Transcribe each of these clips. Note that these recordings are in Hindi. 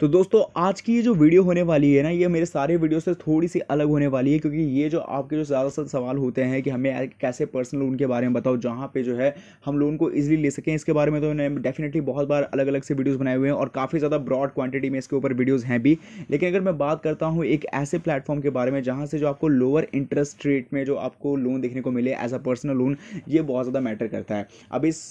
तो दोस्तों आज की ये जो वीडियो होने वाली है ना ये मेरे सारे वीडियो से थोड़ी सी अलग होने वाली है क्योंकि ये जो आपके जो ज़्यादा सवाल होते हैं कि हमें कैसे पर्सनल लोन के बारे में बताओ जहाँ पे जो है हम लोन को ईजिली ले सकें इसके बारे में तो मैंने डेफिनेटली बहुत बार अलग अलग से वीडियोज़ बनाए हुए हैं और काफ़ी ज़्यादा ब्रॉड क्वान्टिटी में इसके ऊपर वीडियोज़ हैं भी लेकिन अगर मैं बात करता हूँ एक ऐसे प्लेटफॉर्म के बारे में जहाँ से जो आपको लोअर इंटरेस्ट रेट में जो आपको लोन देखने को मिले एज अ पर्सनल लोन ये बहुत ज़्यादा मैटर करता है अब इस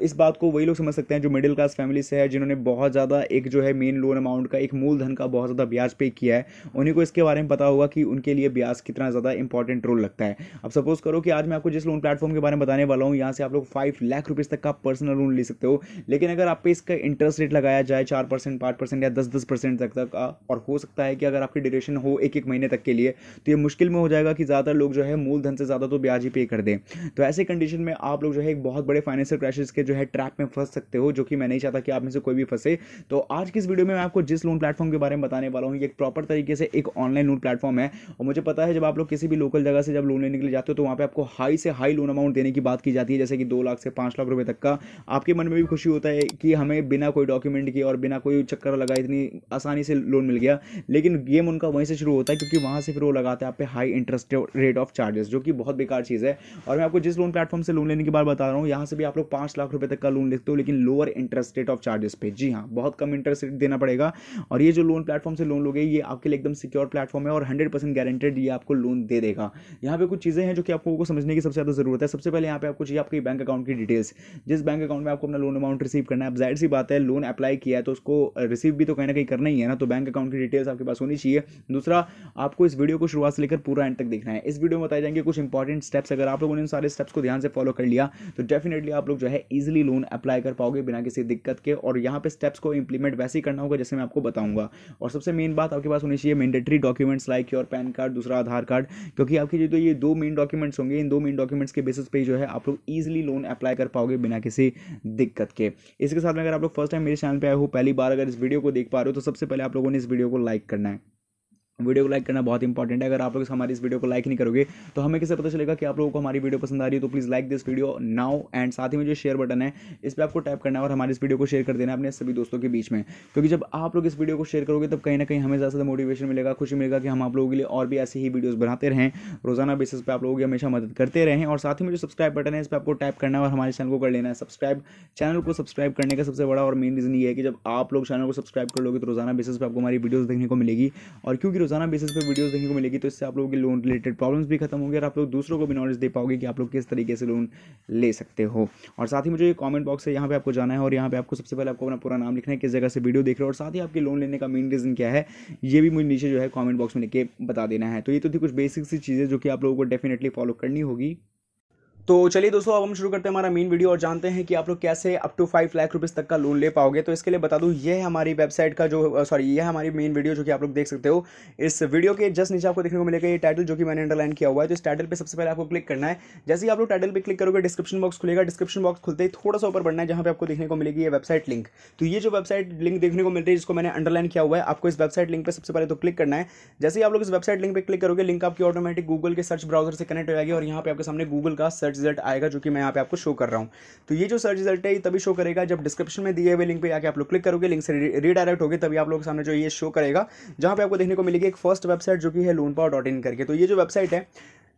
इस बात को वही लोग समझ सकते हैं जो मिडिल क्लास फैमिली से है जिन्होंने बहुत ज़्यादा एक जो है मेन लोन अमाउंट अमाउंट का एक मूलधन का बहुत ज़्यादा ब्याज पे किया है उन्हीं को इसके बारे में पता होगा कि उनके लिए ब्याज कितना ज़्यादा इंपॉर्टेंट रोल लगता है अब सपोज करो कि आज मैं आपको जिस लोन प्लेटफॉर्म के बारे में बताने वाला हूँ यहाँ से आप लोग फाइव लाख रुपीज़ तक का पर्सनल लोन ले सकते हो लेकिन अगर आप पे इसका इंटरेस्ट रेट लगाया जाए चार परसेंट पाँच परसेंट या दस दस परसेंट तक तक और हो सकता है कि अगर आपकी ड्यूरेशन हो एक एक महीने तक के लिए तो ये मुश्किल में हो जाएगा कि ज़्यादातर लोग जो है मूलधन से ज़्यादा तो ब्याज ही पे कर दें तो ऐसे कंडीशन में आप लोग जो है एक बहुत बड़े फाइनेंशियल क्राइसिस के जो है ट्रैप में फंस सकते हो जो कि मैं नहीं चाहता कि आप में से कोई भी फंसे तो आज की इस वीडियो में मैं आपको जिस लोन प्लेटफॉर्म के बारे में बताने वाला हूँ ये एक प्रॉपर तरीके से एक ऑनलाइन लोन प्लेटफॉर्म है और मुझे पता है जब आप लोग किसी भी लोकल जगह से जब लोन लेने के लिए जाते हो तो वहाँ पर आपको हाई से हाई लोन अमाउंट देने की बात की जाती है जैसे कि दो लाख से पाँच लाख रुपये तक का आपके मन में भी खुशी होता है कि हमें बिना कोई डॉक्यूमेंट के और बिना कोई चक्कर लगाए इतनी आसानी से लोन मिल गया लेकिन गेम उनका वहीं से शुरू होता है क्योंकि वहाँ से फिर वो लगाते हैं आप पे high interest rate of charges जो कि बहुत बेकार चीज़ है और मैं आपको जिस लोन प्लेटफॉर्म से लोन लेने की बात बता रहा हूँ यहाँ से भी आप लोग पाँच लाख रुपये तक का लोन लेते हो लेकिन lower interest rate of charges पे जी हाँ बहुत कम इंटरेस्ट रेट देना पड़ेगा जाएगा और ये जो लोन प्लेटफॉर्म से लोन लोगे ये आपके लिए एकदम सिक्योर प्लेटफॉर्म है और हंड्रेड परसेंट गारंटेड ये आपको लोन दे देगा यहाँ पे कुछ चीज़ें हैं जो कि आपको को समझने की सबसे ज़्यादा जरूरत है सबसे पहले यहाँ पे आपको चाहिए आपके बैंक अकाउंट की डिटेल्स जिस बैंक अकाउंट में आपको अपना लोन अमाउंट रिसीव करना है अब जाहिर सी बात है लोन अप्लाई किया है तो उसको रिसीव भी तो कहीं ना कहीं करना ही है ना तो बैंक अकाउंट की डिटेल्स आपके पास होनी चाहिए दूसरा आपको इस वीडियो को शुरुआत से लेकर पूरा एंड तक देखना है इस वीडियो में बताए जाएंगे कुछ इंपॉर्टेंट स्टेप्स अगर आप लोगों ने सारे स्टेप्स को ध्यान से फॉलो कर लिया तो डेफिनेटली आप लोग जो है इजिली लोन अप्लाई कर पाओगे बिना किसी दिक्कत के और यहाँ पे स्टेप्स को इंप्लीमेंट वैसे ही करना होगा जैसे से मैं आपको बताऊंगा और सबसे मेन बात आपके पास होनी चाहिए mandatory documents like your PAN card दूसरा आधार कार्ड क्योंकि आपके जो तो ये दो मेन डॉक्यूमेंट्स होंगे इन दो मेन डॉक्यूमेंट्स के बेसिस पे जो है आप लोग ईजिली लोन अप्लाई कर पाओगे बिना किसी दिक्कत के इसके साथ में अगर आप लोग फर्स्ट टाइम मेरे चैनल पर आए हो पहली बार अगर इस वीडियो को देख पा रहे हो तो सबसे पहले आप लोगों ने इस वीडियो को लाइक करना है वीडियो को लाइक करना बहुत इंपॉर्टेंट है अगर आप लोग हमारी इस वीडियो को लाइक नहीं करोगे तो हमें किससे पता चलेगा कि आप लोगों को हमारी वीडियो पसंद आ रही है तो please like this video now and साथ ही में जो शेयर बटन है इस पर आपको टैप करना है और हमारी इस वीडियो को शेयर कर देना अपने सभी दोस्तों के बीच में क्योंकि जब आप लोग इस वीडियो को शेयर करोगे तब कहीं ना कहीं हमें ज़्यादा मोटिवेशन मिलेगा खुशी मिलेगा कि हम आप लोगों के लिए और भी ऐसी ही वीडियोज़ बनाते रहें रोजाना बेसिस पर आप लोगों की हमेशा मदद करते रहें और साथ ही में जो सब्सक्राइब बटन है इस पर आपको टैप करना है और हमारे चैनल को कर लेना है सब्सक्राइब चैनल को सब्सक्राइब करने का सबसे बड़ा और मेन रीज़न ये है कि जब आप लोग चैनल को सब्सक्राइब कर लोगे तो रोजाना बेसिस पर आपको हमारी वीडियोज़ देखने को मिलेगी और क्योंकि रोजाना बेसिस पर वीडियोस देखने को मिलेगी तो इससे आप लोगों के लोन रिलेटेड प्रॉब्लम्स भी खत्म होंगे और आप लोग दूसरों को भी नॉलेज दे पाओगे कि आप लोग किस तरीके से लोन ले सकते हो और साथ ही मुझे ये कॉमेंट बॉक्स है यहाँ पे आपको जाना है और यहाँ पे आपको सबसे पहले आपको अपना पूरा नाम लिखना है किस जगह से वीडियो देख रहे हो और साथ ही आपके लोन लेने का मेन रीज़न क्या है ये भी मुझे नीचे जो है कॉमेंट बॉक्स में लिख के बता देना है तो ये तो थी कुछ बेसिक सी चीज़ें जो कि आप लोगों को डेफिनेटली फॉलो करनी होगी तो चलिए दोस्तों अब हम शुरू करते हैं हमारा मेन वीडियो और जानते हैं कि आप लोग कैसे up to five lakh rupees तक का लोन ले पाओगे तो इसके लिए बता दूँ ये है हमारी वेबसाइट का जो सॉरी ये हमारी मेन वीडियो जो कि आप लोग देख सकते हो इस वीडियो के जस्ट नीचे आपको देखने को मिलेगा ये टाइटल जो कि मैंने अंडरलाइन किया हुआ है तो इस टाइटल पर सबसे पहले आपको क्लिक करना है जैसे ही आप लोग टाइटल पर क्लिक करोगे डिस्क्रिप्शन बॉक्स खुलेगा डिस्क्रिप्शन बॉक्स खुलते ही थोड़ा सा ऊपर बढ़ना है जहाँ पर आपको देखने को मिलेगी ये वेबसाइट लिंक तो ये जो वेबसाइट लिंक देखने को मिल रही है जिसको मैंने अंडरलाइन किया हुआ है आपको इस वेबसाइट लिंक पर सबसे पहले तो क्लिक करना है जैसे ही आप लोग इस वेबसाइट लिंक पर क्लिक करोगे लिंक आपकी ऑटोमेटिक गूगल के सर्च ब्राउजर से कनेक्ट हो जाएगी और यहाँ पर आपके सामने गूगल का सर्च सर्च रिजल्ट आएगा जो कि मैं यहाँ पे आपको शो कर रहा हूँ तो ये जो सर्च रिजल्ट है ये तभी शो करेगा जब डिस्क्रिप्शन में दिए हुए लिंक पे आके आप लोग क्लिक करोगे लिंक से रीडायरेक्ट होगी तभी आप लोग सामने जो ये शो करेगा जहाँ पे आपको देखने को मिलेगी एक फर्स्ट वेबसाइट जो कि है लोन इन करके तो ये जो वेबसाइट है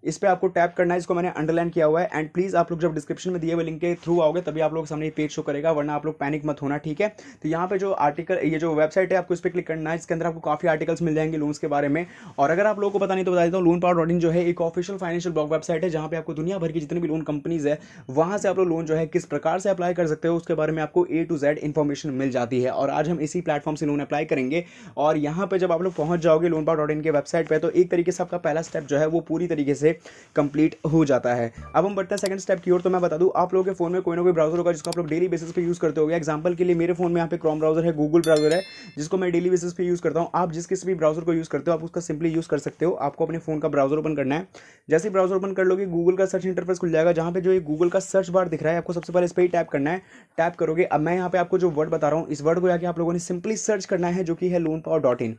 इस पर आपको टैप करना है इसको मैंने अंडरलाइन किया हुआ है एंड प्लीज़ आप लोग जब डिस्क्रिप्शन में दिए हुए लिंक के थ्रू आओगे तभी आप लोग सामने पेज शो करेगा वरना आप लोग पैनिक मत होना ठीक है तो यहाँ पे जो आर्टिकल ये जो वेबसाइट है आपको इस पर क्लिक करना है इसके अंदर आपको काफ़ी आर्टिकल्स मिल जाएंगे लोन्स के बारे में और अगर आप लोगों को पता नहीं तो बता देता हूँ लोन पावर डॉट जो है एक ऑफिशियल फाइनेंशियल ब्लॉग वेबसाइट है जहाँ पे आपको दुनिया भर की जितनी भी लोन कंपनीज है वहाँ से आप लोग लोन जो है किस प्रकार से अप्लाई कर सकते हो उसके बारे में आपको ए टू जेड इन्फॉर्मेशन मिल जाती है और आज हम इसी प्लेटफॉर्म से लोन अप्लाई करेंगे और यहाँ पर जब आप लोग पहुँच जाओगे लोन पावर डॉट के वेबसाइट पर तो एक तरीके से आपका पहला स्टेप जो है वो पूरी तरीके से कंप्लीट हो जाता है अब हम बढ़ते हैं सेकंड स्टेप की ओर तो मैं बता दूं आप लोगों के फोन में कोई ना कोई ब्राउजर होगा जिसको आप लोग डेली बेसिस पे यूज़ करते होगे एग्जाम्पल के लिए मेरे फोन में यहाँ पे क्रोम ब्राउजर है गूगल ब्राउजर है जिसको मैं डेली बेसिस पे यूज़ करता हूँ आप जिस किसी भी ब्राउजर को यूज़ करते हो आप उसका सिंपली यूज़ कर सकते हो आपको अपने फोन का ब्राउजर ओपन करना है जैसे ब्राउजर ओपन कर लोगे गूगल का सर्च इंटरफेस खुल जाएगा जहाँ पे जो ये गूगल का सर्च बार दिख रहा है आपको सबसे पहले इस पर ही टैप करना है टैप करोगे अब मैं यहाँ पे आपको जो वर्ड बता रहा हूँ इस वर्ड को जाकर आप लोगों ने सिंपली सर्च करना है जो कि है लोन पावर डॉट इन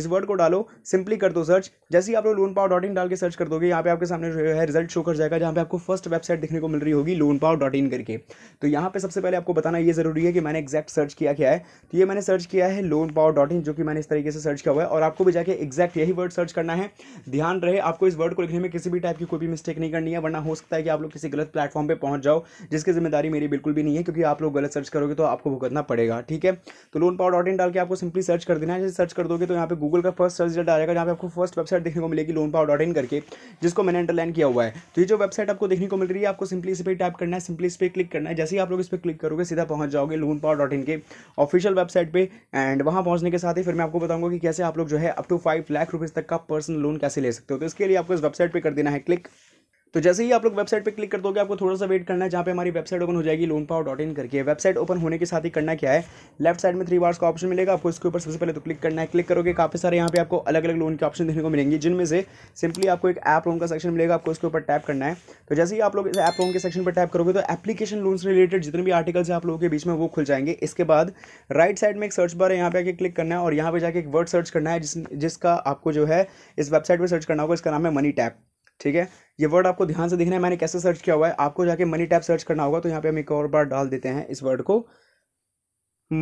इस वर्ड को डालो सिंपली कर दो सर्च जैसे ही आप लोग लोन पावर डॉट इन डाल के सर्च कर दोगे यहाँ पे आप आपके सामने जो है रिजल्ट शो कर जाएगा जहाँ पे आपको फर्स्ट वेबसाइट देखने को मिल रही होगी लोन पाव डॉट इन करके तो यहाँ पे सबसे पहले आपको बताना ये जरूरी है कि मैंने एक्जैक्ट सर्च किया क्या है तो ये मैंने सर्च किया है लोन पाव डॉट इन जो कि मैंने इस तरीके से सर्च किया हुआ है और आपको भी जाकर एक्जैक्ट यही वर्ड सर्च करना है ध्यान रहे आपको इस वर्ड को लिखने में किसी भी टाइप की कोई भी मिस्टेक नहीं करनी है वरना हो सकता है कि आप लोग किसी गलत प्लेटफॉर्म पर पहुंच जाओ जिसकी जिम्मेदारी मेरी बिल्कुल भी नहीं है क्योंकि आप लोग गलत सर्च करोगे तो आपको भुगतना पड़ेगा ठीक है तो लोन पाव डॉट इन डाल के आपको सिंपली सर्च कर देना है जैसे सर्च कर दोगे तो यहाँ पे गूगल का फर्स्ट सर्च रिजल्ट आएगा जहाँ पे आपको फर्स्ट वेबसाइट देखने को मिलेगी लोन पाव डॉट इन करके जिसको इसको मैंने अंडरलाइन किया हुआ है तो ये जो वेबसाइट आपको देखने को मिल रही है आपको सिंपली इस पर टाइप करना है सिंपली इस पर क्लिक करना है जैसे ही आप लोग इस पर क्लिक करोगे सीधा पहुंच जाओगे लून पावर डॉट इन के ऑफिशियल वेबसाइट पे एंड वहाँ पहुंचने के साथ ही फिर मैं आपको बताऊंगा कि कैसे आप लोग जो है up to five lakh rupees तक का पर्सनल लोन कैसे ले सकते हो तो इसके लिए आपको इस वेबसाइट पर कर देना है क्लिक तो जैसे ही आप लोग वेबसाइट पे क्लिक कर दोगे आपको थोड़ा सा वेट करना है जहाँ पे हमारी वेबसाइट ओपन हो जाएगी लोन पावर डॉट इन करके वेबसाइट ओपन होने के साथ ही करना क्या है लेफ्ट साइड में थ्री बार्स का ऑप्शन मिलेगा आपको इसके ऊपर सबसे पहले तो क्लिक करना है क्लिक करोगे काफ़ी सारे यहाँ पे आपको अलग अलग लोन के ऑप्शन देखने को मिलेंगे जिनमें से सिंपली आपको एक ऐप लोन का सेक्शन मिलेगा आपको इसके ऊपर टैप करना है तो जैसे ही आप लोग ऐप लोन के सेक्शन पर टैप करोगे तो एप्लीकेशन लोन से रिलेटेड जितने भी आर्टिकल्स हैं आप लोगों के बीच में वो खुल जाएंगे इसके बाद राइट साइड में एक सर्च बार है यहाँ पे आके क्लिक करना है और यहाँ पे जाके एक वर्ड सर्च करना है जिस जिसका आपको जो है इस वेबसाइट पर सर्च करना होगा इसका नाम है मनी टैप ठीक है ये वर्ड आपको ध्यान से देखना है मैंने कैसे सर्च किया हुआ है आपको जाके मनी टैप सर्च करना होगा तो यहाँ पे हम एक और बार डाल देते हैं इस वर्ड को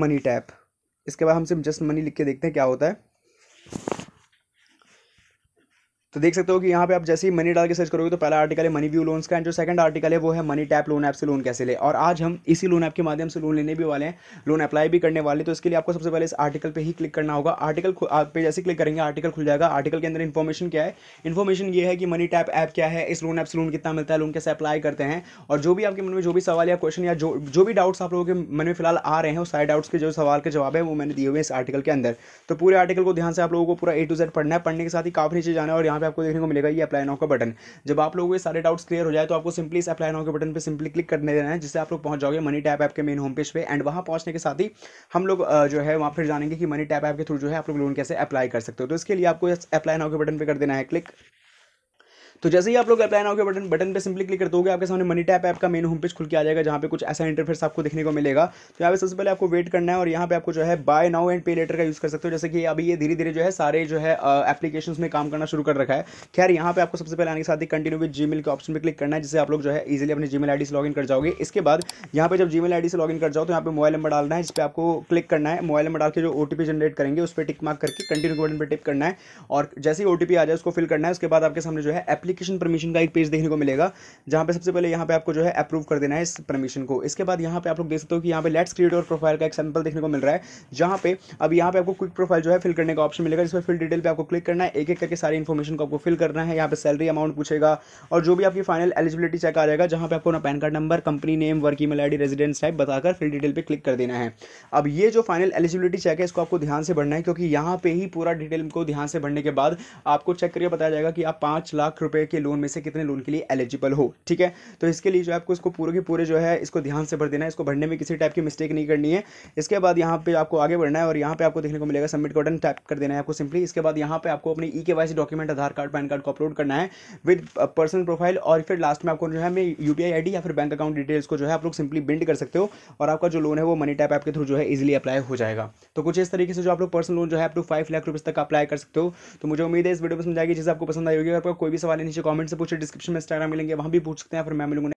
मनी टैप इसके बाद हम सिर्फ जस्ट मनी लिख के देखते हैं क्या होता है तो देख सकते हो कि यहाँ पे आप जैसे ही मनी डाल के सर्च करोगे तो पहला आर्टिकल है मनी व्यू लोन्स का एंड जो सेकंड आर्टिकल है वो है मनी टैप लोन ऐप से लोन कैसे ले और आज हम इसी लोन ऐप के माध्यम से लोन लेने भी वाले हैं लोन अप्लाई भी करने वाले तो इसके लिए आपको सबसे पहले इस आर्टिकल पर ही क्लिक करना होगा आर्टिकल आप पे जैसे क्लिक करेंगे आर्टिकल खुल जाएगा आर्टिकल के अंदर इन्फॉर्मेशन क्या है इन्फॉर्मेशन ये है कि मनी टैप ऐप क्या है इस लोन ऐप से लोन कितना मिलता है लोन कैसे अप्लाई करते हैं और जो भी आपके मन में जो भी सवाल या क्वेश्चन या जो जो भी डाउट्स आप लोगों के मन में फिलहाल आ रहे हैं उस सारे डाउट्स के जो सवाल के जवाब है वो मैंने दिए हुए इस आर्टिकल के अंदर तो पूरे आर्टिकल को ध्यान से आप लोगों को पूरा ए टू जेड पढ़ना है पढ़ने के साथ ही काफ़ी नीचे जाना है और यहाँ पर आपको देखने को मिलेगा ये अप्लाई नाउ का बटन जब आप लोगों के सारे डाउट्स क्लियर हो जाए तो आपको सिंपली इस अप्लाई नाउ के बटन पर सिंपली क्लिक करने देना है जिससे आप लोग पहुंच जाओगे मनी टैप ऐप के मेन होम पेज पे एंड वहाँ पहुंचने के साथ ही हम लोग जो है वहाँ फिर जानेंगे कि मनी टैप ऐप के थ्रू जो है आप लोग लोन कैसे अप्लाई कर सकते हो तो इसके लिए आपको अप्लाई नाउ के बटन पर कर देना है क्लिक तो जैसे ही आप लोग अप्लाई नाउ के बटन बटन पे सिंपली क्लिक कर दोगे आपके सामने मनी टैप ऐप का मेन होम पेज खुल के आ जाएगा जहाँ पे कुछ ऐसा इंटरफेस आपको देखने को मिलेगा तो यहाँ पे सबसे पहले आपको वेट करना है और यहाँ पे आपको जो है buy now and pay later का यूज़ कर सकते हो जैसे कि अभी ये धीरे धीरे जो है सारे जो है एप्लीकेशन में काम करना शुरू कर रखा है खैर यहाँ पे आपको सबसे पहले आने के साथ ही कंटिन्यू विद जी के ऑप्शन पर क्लिक करना है जिससे आप लोग जो है ईजिली अपने जी मेल से लॉग कर जाओगे इसके बाद यहाँ पे जब जी मेल से लॉगिन कर जाओ तो यहाँ पे मोबाइल नंबर डालना है जिस पर आपको क्लिक करना है मोबाइल नंबर डाल के जो ओ जनरेट करेंगे उस पर टिक मार्क करके कंटिन्यू बटन पर टिक करना है और जैसे ही ओ आ जाए उसको फिल करना है उसके बाद आपके सामने जो है एप्ली एप्लीकेशन परमिशन का एक पेज देखने को मिलेगा जहाँ पे सबसे पहले यहाँ पे आपको जो है अप्रूव कर देना है इस परमिशन को इसके बाद यहाँ पे आप लोग देख सकते हो कि यहाँ पे लेट्स क्रिएट और प्रोफाइल का एक सैम्पल देखने को मिल रहा है जहाँ पे अब यहाँ पे आपको क्विक प्रोफाइल जो है फिल करने का ऑप्शन मिलेगा जिसमें फिल डिटेल पर आपको क्लिक करना है एक एक करके सारी इन्फॉर्मेशन को आपको फिल करना है यहाँ पे सैलरी अमाउंट पूछेगा और जो भी आपकी फाइनल एलिजिबिलिटी चेक आ जाएगा जहाँ पे आपको अपना PAN card number company name work email I D residence type बताकर फिल डिटेल पर क्लिक कर देना है अब ये जो फाइनल एलिजिबिलिटी चेक है इसको आपको ध्यान से भरना है क्योंकि यहाँ पे ही पूरा डिटेल को ध्यान से भरने के बाद आपको चेक करके बताया जाएगा कि आप पाँच लाख रुपये रुपए के लोन में से कितने लोन के लिए एलिजिबल हो ठीक है तो इसके लिए जो आपको इसको पूरे के पूरे जो है इसको ध्यान से भर देना है इसको भरने में किसी टाइप की मिस्टेक नहीं करनी है इसके बाद यहाँ पे आपको आगे बढ़ना है और यहाँ पे आपको देखने को मिलेगा सबमिट बटन टैप कर देना है आपको सिंपली इसके बाद यहाँ पे आपको अपनी ई के document Aadhaar card PAN card को अपलोड करना है विद पर्सन प्रोफाइल और फिर लास्ट में आपको जो है हमें यू पी या फिर बैंक अकाउंट डिटेल्स को जो है आप लोग सिंपली बिल्ड कर सकते हो और आपका जो लोन है वो मनी टैप ऐप के थ्रू जो है इजिली अप्लाई हो जाएगा तो कुछ इस तरीके से जो आप लोग पर्सनल लोन जो है आप लोग फाइव लाख रुपये तक अप्लाई कर सकते हो तो मुझे उम्मीद है इस वीडियो पसंद आएगी जिससे आपको पसंद आएगी अगर आपका कोई भी सवाल नीचे कमेंट से पूछे डिस्क्रिप्शन में इंस्टाग्राम मिलेंगे वहाँ भी पूछ सकते हैं फिर मैम लोगों ने